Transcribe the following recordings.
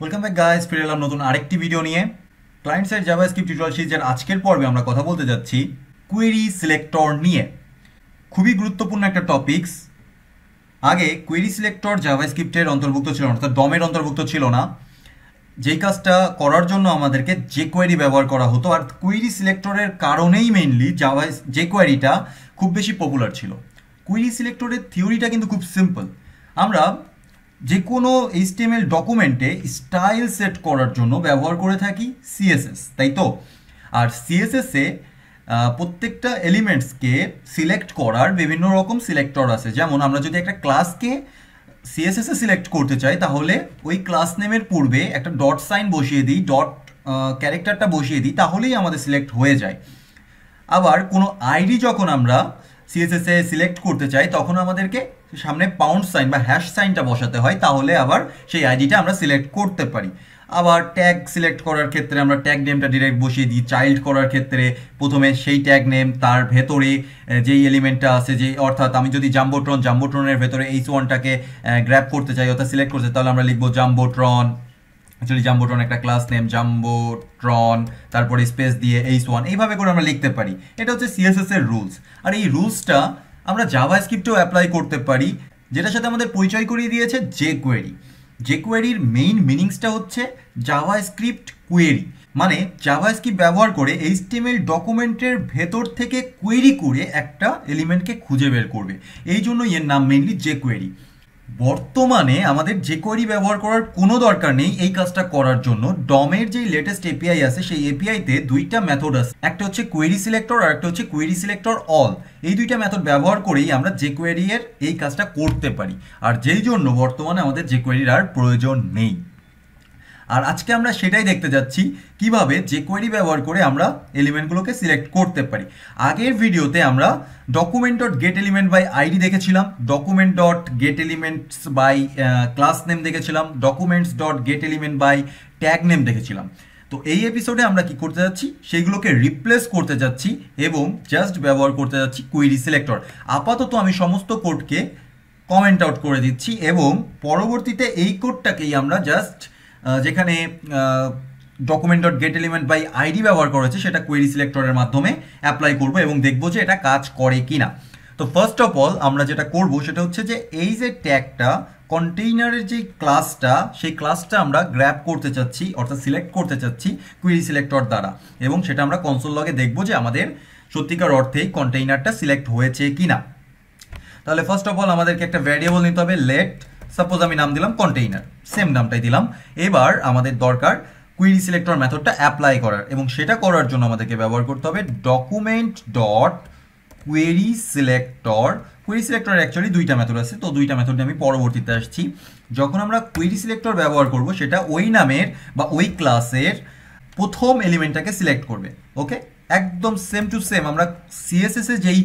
welcome back guys ফিরে এলাম নতুন আরেকটি ভিডিও নিয়ে client side JavaScript tutorial সিরিজের আজকের পর্বে আমরা কথা বলতে যাচ্ছি কুয়েরি সিলেক্টর নিয়ে খুবই গুরুত্বপূর্ণ একটা টপিকস আগে কুয়েরি সিলেক্টর জাভা স্ক্রিপ্টের অন্তর্ভুক্ত ছিল না অর্থাৎ ডমের অন্তর্ভুক্ত ছিল না যেই কাজটা করার জন্য আমাদেরকে যে কোয়েরি ব্যবহার করা হতো আর কুয়েরি সিলেক্টরের কারণেই মেইনলি জাভা যে কোয়েরিটা খুব বেশি পপুলার ছিল কুয়েরি সিলেক্টরের থিওরিটা কিন্তু খুব সিম্পল আমরা যে কোনো এইচটিএমএল ডকুমেন্টে স্টাইল সেট করার জন্য ব্যবহার করে থাকি সিএসএস তাই তো আর সিএসএসে প্রত্যেকটা এলিমেন্টসকে সিলেক্ট করার বিভিন্ন রকম সিলেক্টর আছে যেমন আমরা যদি একটা ক্লাসকে সিএসএসে সিলেক্ট করতে চাই তাহলে ওই ক্লাস নেমের পূর্বে একটা ডট সাইন বসিয়ে দিই ডট ক্যারেক্টারটা বসিয়ে দিই তাহলেই আমাদের সিলেক্ট হয়ে যায় আবার কোনো আইডি যখন আমরা এ সিলেক্ট করতে চাই তখন আমাদেরকে সামনে পাউন্ড সাইন বা হ্যাশ সাইনটা বসাতে হয় তাহলে আবার সেই আইডিটা আমরা সিলেক্ট করতে পারি আবার ট্যাগ সিলেক্ট করার ক্ষেত্রে আমরা ট্যাগ নেমটা ডিরেক্ট বসিয়ে দিই চাইল্ড করার ক্ষেত্রে প্রথমে সেই ট্যাগ নেম তার ভেতরে যেই এলিমেন্টটা আছে যে অর্থাৎ আমি যদি জাম্বোট্রন জাম্বোট্রনের ভেতরে এইচ ওয়ানটাকে গ্র্যাপ করতে চাই অর্থাৎ সিলেক্ট করতে তাহলে আমরা লিখবো জাম্বোট্রন অ্যাকচুয়ালি জাম্বোট্রন একটা ক্লাস নেম জাম্বোট্রন তারপরে স্পেস দিয়ে এইস ওয়ান এইভাবে করে আমরা লিখতে পারি এটা হচ্ছে সিএসএস এর রুলস আর এই রুলসটা আমরা জাভা স্ক্রিপ্টেও অ্যাপ্লাই করতে পারি যেটার সাথে আমাদের পরিচয় করিয়ে দিয়েছে যে কোয়েরি যে কোয়েরির মেইন মিনিংসটা হচ্ছে জাভা স্ক্রিপ্ট কোয়েরি মানে জাভা স্ক্রিপ্ট ব্যবহার করে এইচটিএমএল ডকুমেন্টের ভেতর থেকে কোয়েরি করে একটা এলিমেন্টকে খুঁজে বের করবে এই জন্য এর নাম মেইনলি যে কোয়েরি বর্তমানে আমাদের যে কোয়েরি ব্যবহার করার কোনো দরকার নেই এই কাজটা করার জন্য ডমের যে লেটেস্ট এপিআই আছে সেই এপিআইতে দুইটা মেথড আছে একটা হচ্ছে কোয়েরি সিলেক্টর আর একটা হচ্ছে কোয়েরি সিলেক্টর অল এই দুইটা মেথড ব্যবহার করেই আমরা যে কোয়েরি এর এই কাজটা করতে পারি আর যেই জন্য বর্তমানে আমাদের যে কোয়েরির আর প্রয়োজন নেই আর আজকে আমরা সেটাই দেখতে যাচ্ছি কিভাবে যে কোয়েরি ব্যবহার করে আমরা এলিমেন্টগুলোকে সিলেক্ট করতে পারি আগের ভিডিওতে আমরা document dot get element by ID দেখেছিলাম document dot get elements by class name দেখেছিলাম documents dot get element by tag name দেখেছিলাম তো এই এপিসোডে আমরা কি করতে যাচ্ছি সেগুলোকে রিপ্লেস করতে যাচ্ছি এবং জাস্ট ব্যবহার করতে যাচ্ছি কুইরি সিলেক্টর আপাতত আমি সমস্ত কোডকে কমেন্ট আউট করে দিচ্ছি এবং পরবর্তীতে এই কোডটাকেই আমরা জাস্ট যেখানে document dot get element by ID ব্যবহার করা হয়েছে সেটা কোয়েরি সিলেক্টরের মাধ্যমে অ্যাপ্লাই করব এবং দেখব যে এটা কাজ করে কি না তো ফার্স্ট অফ অল আমরা যেটা করব সেটা হচ্ছে যে এই যে ট্যাগটা কন্টেইনারের যে ক্লাসটা সেই ক্লাসটা আমরা গ্র্যাব করতে চাচ্ছি অর্থাৎ সিলেক্ট করতে চাচ্ছি কুইরি সিলেক্টর দ্বারা এবং সেটা আমরা কনসোল লগে দেখব যে আমাদের সত্যিকার অর্থেই কন্টেইনারটা সিলেক্ট হয়েছে কি না তাহলে ফার্স্ট অফ অল আমাদেরকে একটা ভ্যারিয়েবল নিতে হবে লেট সাপোজ আমি নাম দিলাম কন্টেইনার সেম নামটাই দিলাম এবার আমাদের দরকার কুইরি সিলেক্টর মেথডটা অ্যাপ্লাই করার এবং সেটা করার জন্য আমাদেরকে ব্যবহার করতে হবে document dot query selector query selector actually দুইটা মেথড আছে তো দুইটা মেথডে আমি পরবর্তীতে আসছি যখন আমরা কুইরি সিলেক্টর ব্যবহার করব সেটা ওই নামের বা ওই ক্লাসের প্রথম এলিমেন্টটাকে সিলেক্ট করবে ওকে একদম সেম টু সেম আমরা এ যেই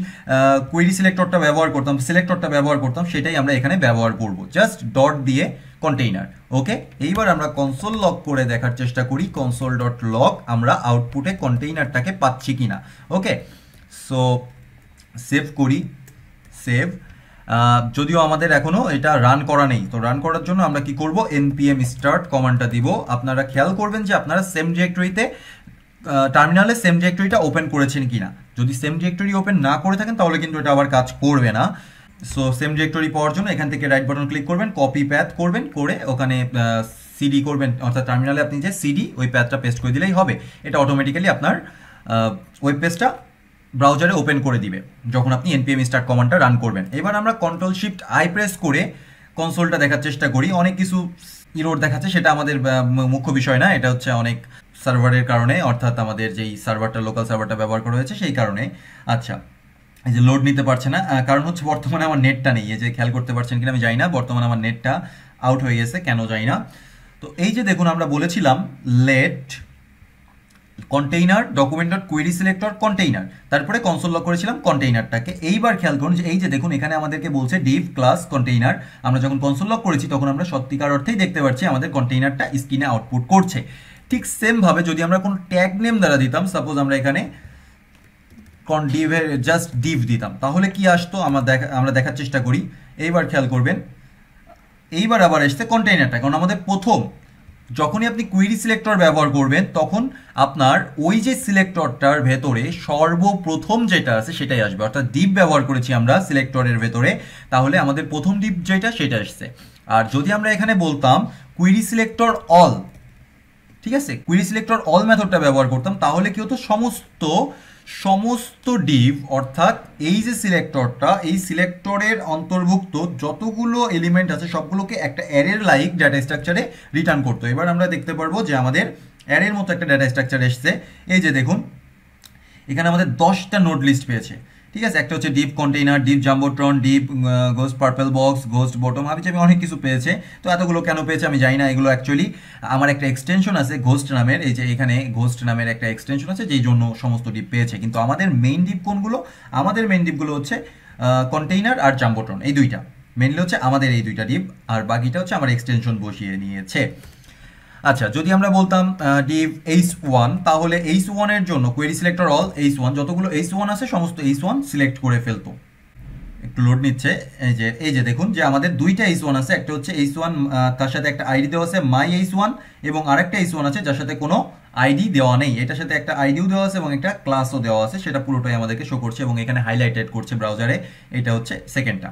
কোয়েরি সিলেক্টরটা ব্যবহার করতাম সিলেক্টরটা ব্যবহার করতাম সেটাই আমরা এখানে ব্যবহার করব জাস্ট ডট দিয়ে কন্টেইনার ওকে এইবার আমরা কনসোল লক করে দেখার চেষ্টা করি কনসোল ডট লক আমরা আউটপুটে কন্টেইনারটাকে পাচ্ছি কিনা ওকে সো সেভ করি সেভ যদিও আমাদের এখনও এটা রান করা নেই তো রান করার জন্য আমরা কি করব এনপিএম স্টার্ট কমান্ডটা দিব আপনারা খেয়াল করবেন যে আপনারা সেম ডিরেক্টরিতে টার্মিনালে সেম ডিরেক্টরিটা ওপেন করেছেন কি না যদি সেম ডিরেক্টরি ওপেন না করে থাকেন তাহলে কিন্তু এটা আবার কাজ করবে না সো সেম ডিরেক্টরি পাওয়ার জন্য এখান থেকে রাইট বাটন ক্লিক করবেন কপি প্যাথ করবেন করে ওখানে সিডি করবেন অর্থাৎ টার্মিনালে আপনি যে সিডি ওই প্যাথটা পেস্ট করে দিলেই হবে এটা অটোমেটিক্যালি আপনার ওয়েব পেজটা ব্রাউজারে ওপেন করে দিবে যখন আপনি এনপিএম স্টার্ট কমান্ডটা রান করবেন এবার আমরা কন্ট্রোল শিফট আই প্রেস করে কনসোলটা দেখার চেষ্টা করি অনেক কিছু ইরোড দেখাচ্ছে সেটা আমাদের মুখ্য বিষয় না এটা হচ্ছে অনেক সার্ভারের কারণে অর্থাৎ আমাদের যেই সার্ভারটা লোকাল সার্ভারটা ব্যবহার করা হয়েছে সেই কারণে আচ্ছা এই যে লোড নিতে পারছে না কারণ হচ্ছে বর্তমানে আমার নেটটা নেই এই যে খেয়াল করতে পারছেন কিনা আমি জানি না বর্তমানে আমার নেটটা আউট হয়ে গেছে কেন যাই না তো এই যে দেখুন আমরা বলেছিলাম let container document dot query selector container তারপরে কনসোল লক করেছিলাম কন্টেইনারটাকে এইবার খেয়াল করুন যে এই যে দেখুন এখানে আমাদেরকে বলছে ডিভ ক্লাস কন্টেইনার আমরা যখন কনসোল লক করেছি তখন আমরা সত্যিকার অর্থেই দেখতে পাচ্ছি আমাদের কন্টেইনারটা স্ক্রিনে আউটপুট করছে ঠিক সেমভাবে যদি আমরা কোনো ট্যাগ নেম দ্বারা দিতাম সাপোজ আমরা এখানে কন ডিভের জাস্ট ডিভ দিতাম তাহলে কি আসতো আমরা দেখা আমরা দেখার চেষ্টা করি এইবার খেয়াল করবেন এইবার আবার এসছে কন্টেইনারটা কারণ আমাদের প্রথম যখনই আপনি কুইরি সিলেক্টর ব্যবহার করবেন তখন আপনার ওই যে সিলেক্টরটার ভেতরে সর্বপ্রথম যেটা আছে সেটাই আসবে অর্থাৎ ডিপ ব্যবহার করেছি আমরা সিলেক্টরের ভেতরে তাহলে আমাদের প্রথম ডিপ যেটা সেটা আসছে আর যদি আমরা এখানে বলতাম কুইরি সিলেক্টর অল ঠিক আছে কুইরি সিলেক্টর অল মেথডটা ব্যবহার করতাম তাহলে কি হতো সমস্ত সমস্ত ডিভ অর্থাৎ এই যে সিলেক্টরটা এই সিলেক্টরের অন্তর্ভুক্ত যতগুলো এলিমেন্ট আছে সবগুলোকে একটা অ্যারের লাইক ডাটা স্ট্রাকচারে রিটার্ন করতো এবার আমরা দেখতে পারবো যে আমাদের অ্যারের মতো একটা ডাটা স্ট্রাকচার এসছে এই যে দেখুন এখানে আমাদের দশটা নোট লিস্ট পেয়েছে ঠিক আছে একটা হচ্ছে div container div jumbotron div ghost purple box ghost bottom আমি আমি অনেক কিছু পেয়েছে তো এতগুলো কেন পেয়েছে আমি জানি না এগুলো অ্যাকচুয়ালি আমার একটা এক্সটেনশন আছে ঘোস্ট নামের এই যে এখানে ঘোস্ট নামের একটা এক্সটেনশন আছে যেই জন্য সমস্ত ডিপ পেয়েছে কিন্তু আমাদের মেইন ডিপ কোনগুলো আমাদের মেইন ডিপগুলো হচ্ছে কন্টেইনার আর জাম্বোট্রন এই দুইটা মেনলি হচ্ছে আমাদের এই দুইটা ডিপ আর বাকিটা হচ্ছে আমার এক্সটেনশন বসিয়ে নিয়েছে আচ্ছা যদি আমরা বলতাম ডিভ এইচ ওয়ান তাহলে এইচ ওয়ানের জন্য query selector all H one যতগুলো এইচ ওয়ান আছে সমস্ত এইচ ওয়ান সিলেক্ট করে ফেলতো একটু লোড নিচ্ছে এই যে এই যে দেখুন যে আমাদের দুইটা এইচ ওয়ান আছে একটা হচ্ছে এইচ ওয়ান তার সাথে একটা আইডি দেওয়া আছে মাই এইচ ওয়ান এবং আরেকটা এইস ওয়ান আছে যার সাথে কোনো আইডি দেওয়া নেই এটার সাথে একটা আইডিও দেওয়া আছে এবং একটা ক্লাসও দেওয়া আছে সেটা পুরোটাই আমাদেরকে শো করছে এবং এখানে হাইলাইটেড করছে ব্রাউজারে এটা হচ্ছে সেকেন্ডটা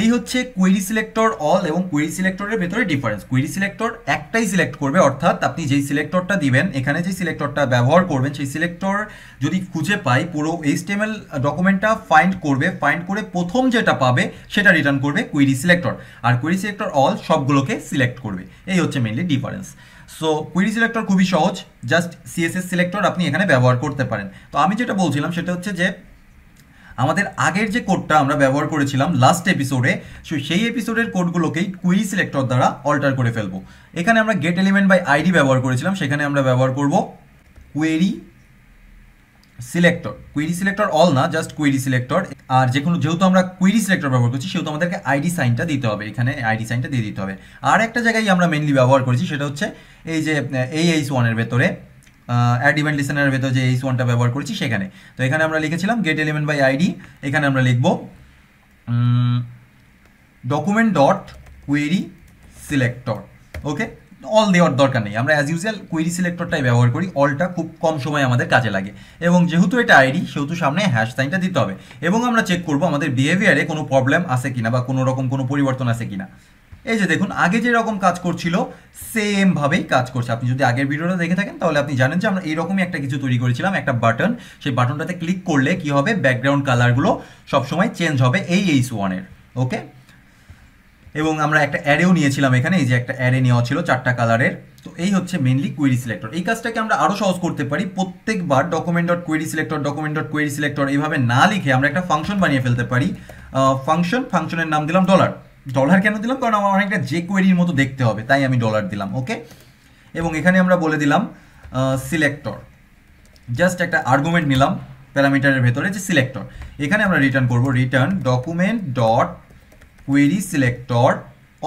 এই হচ্ছে কুইরি সিলেক্টর অল এবং কুইরি সিলেক্টরের ভেতরে ডিফারেন্স কুইরি সিলেক্টর একটাই সিলেক্ট করবে অর্থাৎ আপনি যেই সিলেক্টরটা দিবেন এখানে যেই সিলেক্টরটা ব্যবহার করবেন সেই সিলেক্টর যদি খুঁজে পাই পুরো এইচটিএমএল ডকুমেন্টটা ফাইন্ড করবে ফাইন্ড করে প্রথম যেটা পাবে সেটা রিটার্ন করবে কুইরি সিলেক্টর আর কুইরি সিলেক্টর অল সবগুলোকে সিলেক্ট করবে এই হচ্ছে mainly difference so query selector খুবই সহজ জাস্ট সিএসএস সিলেক্টর আপনি এখানে ব্যবহার করতে পারেন তো আমি যেটা বলছিলাম সেটা হচ্ছে যে আমাদের আগের যে কোডটা আমরা ব্যবহার করেছিলাম লাস্ট এপিসোডে সো সেই এপিসোডের কোডগুলোকেই কুই সিলেক্টর দ্বারা অল্টার করে ফেলবো এখানে আমরা গেট এলিমেন্ট বাই আইডি ব্যবহার করেছিলাম সেখানে আমরা ব্যবহার করব query selector query selector all না জাস্ট কুইরি সিলেক্টর আর যে কোনো যেহেতু আমরা কুইরি সিলেক্টর ব্যবহার করছি সেহেতু আমাদেরকে আইডি সাইনটা দিতে হবে এখানে আইডি সাইনটা দিয়ে দিতে হবে আর একটা জায়গায় আমরা মেনলি ব্যবহার করেছি সেটা হচ্ছে এই যে এই এইচ ওয়ানের ভেতরে অ্যাড ইভেন্ট লিসেনারের ভেতর যে এইস ওয়ানটা ব্যবহার করেছি সেখানে তো এখানে আমরা লিখেছিলাম গেট এলিমেন্ট বাই আইডি এখানে আমরা লিখব document dot query selector okay all দেওয়ার দরকার নেই আমরা অ্যাজ ইউজুয়াল কুইরি সিলেক্টরটাই ব্যবহার করি অলটা খুব কম সময় আমাদের কাজে লাগে এবং যেহেতু এটা আইডি সেহেতু সামনে হ্যাশ সাইনটা দিতে হবে এবং আমরা চেক করব আমাদের বিহেভিয়ারে কোনো প্রবলেম আছে কিনা বা কোনো রকম কোনো পরিবর্তন আছে কিনা এই যে দেখুন আগে যে রকম কাজ করছিল সেমভাবেই কাজ করছে আপনি যদি আগের ভিডিওটা দেখে থাকেন তাহলে আপনি জানেন যে আমরা এইরকমই একটা কিছু তৈরি করেছিলাম একটা বাটন সেই বাটনটাতে ক্লিক করলে কি হবে ব্যাকগ্রাউন্ড কালারগুলো সবসময় চেঞ্জ হবে এই এইচ ওয়ানের ওকে এবং আমরা একটা অ্যারেও নিয়েছিলাম এখানে এই যে একটা অ্যারে নেওয়া ছিল চারটা কালারের তো এই হচ্ছে মেনলি কুয়েরি সিলেক্টর এই কাজটাকে আমরা আরও সহজ করতে পারি প্রত্যেকবার document dot query selector document dot query selector এইভাবে না লিখে আমরা একটা ফাংশন বানিয়ে ফেলতে পারি ফাংশন ফাংশনের নাম দিলাম ডলার ডলার কেন দিলাম কারণ আমার অনেকটা যে কোয়েরির মতো দেখতে হবে তাই আমি ডলার দিলাম ওকে এবং এখানে আমরা বলে দিলাম সিলেক্টর জাস্ট একটা আর্গুমেন্ট নিলাম প্যারামিটারের ভেতরে যে সিলেক্টর এখানে আমরা রিটার্ন করব return document dot query selector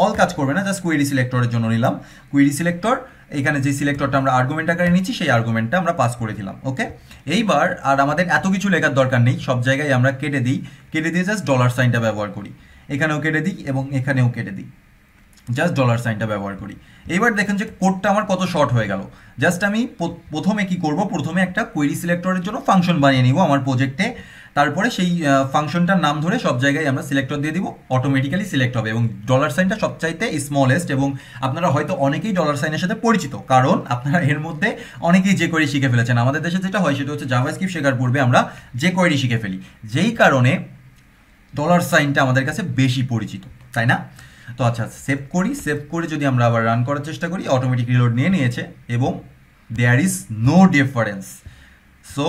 all কাজ করবে না জাস্ট কুয়েরি সিলেক্টরের জন্য নিলাম কুয়েরি সিলেক্টর এখানে যে সিলেক্টরটা আমরা আর্গুমেন্ট আকারে নিচ্ছি সেই আর্গুমেন্টটা আমরা পাস করে দিলাম ওকে এইবার আর আমাদের এত কিছু লেখার দরকার নেই সব জায়গায় আমরা কেটে দিই কেটে দিয়ে জাস্ট ডলার সাইনটা ব্যবহার করি এখানেও কেটে দিই এবং এখানেও কেটে দিই জাস্ট ডলার সাইনটা ব্যবহার করি এবার দেখেন যে কোডটা আমার কত শর্ট হয়ে গেল জাস্ট আমি প্রথমে কি করব প্রথমে একটা কোয়েরি সিলেক্টরের জন্য ফাংশন বানিয়ে নিব আমার প্রজেক্টে তারপরে সেই ফাংশনটার নাম ধরে সব জায়গায় আমরা সিলেক্টর দিয়ে দিব অটোমেটিক্যালি সিলেক্ট হবে এবং ডলার সাইনটা সবচাইতে স্মলেস্ট এবং আপনারা হয়তো অনেকেই ডলার সাইনের সাথে পরিচিত কারণ আপনারা এর মধ্যে অনেকেই যে কোয়েরি শিখে ফেলেছেন আমাদের দেশে যেটা হয় সেটা হচ্ছে জাভাস্ক্রিপ্ট শেখার পূর্বে আমরা যে কোয়েরি শিখে ফেলি যেই কারণে ডলার সাইনটা আমাদের কাছে বেশি পরিচিত তাই না তো আচ্ছা সেভ করি সেভ করে যদি আমরা আবার রান করার চেষ্টা করি অটোমেটিক রিলোড নিয়ে নিয়েছে এবং there is no difference so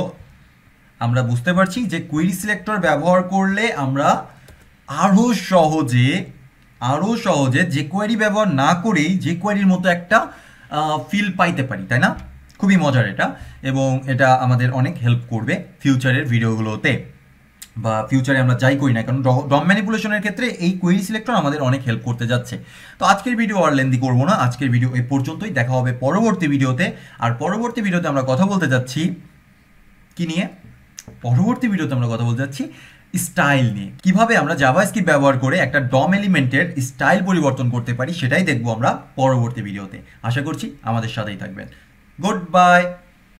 আমরা বুঝতে পারছি যে কুইরি সিলেক্টর ব্যবহার করলে আমরা আরও সহজে আরও সহজে যে কোয়ারি ব্যবহার না করেই যে কোয়ারির মতো একটা ফিল পাইতে পারি তাই না খুবই মজার এটা এবং এটা আমাদের অনেক হেল্প করবে ফিউচারের ভিডিওগুলোতে বা ফিউচারে আমরা যাই করি না কারণ ডম ম্যানিপুলেশনের ক্ষেত্রে এই কুইরি সিলেক্টর আমাদের অনেক হেল্প করতে যাচ্ছে তো আজকের ভিডিও আর লেন্দি করবো না আজকের ভিডিও এই পর্যন্তই দেখা হবে পরবর্তী ভিডিওতে আর পরবর্তী ভিডিওতে আমরা কথা বলতে যাচ্ছি কি নিয়ে পরবর্তী ভিডিওতে আমরা কথা বলতে যাচ্ছি স্টাইল নিয়ে কিভাবে আমরা জাভাস্ক্রিপ্ট ব্যবহার করে একটা ডম এলিমেন্টের স্টাইল পরিবর্তন করতে পারি সেটাই দেখবো আমরা পরবর্তী ভিডিওতে আশা করছি আমাদের সাথেই থাকবেন গুড বাই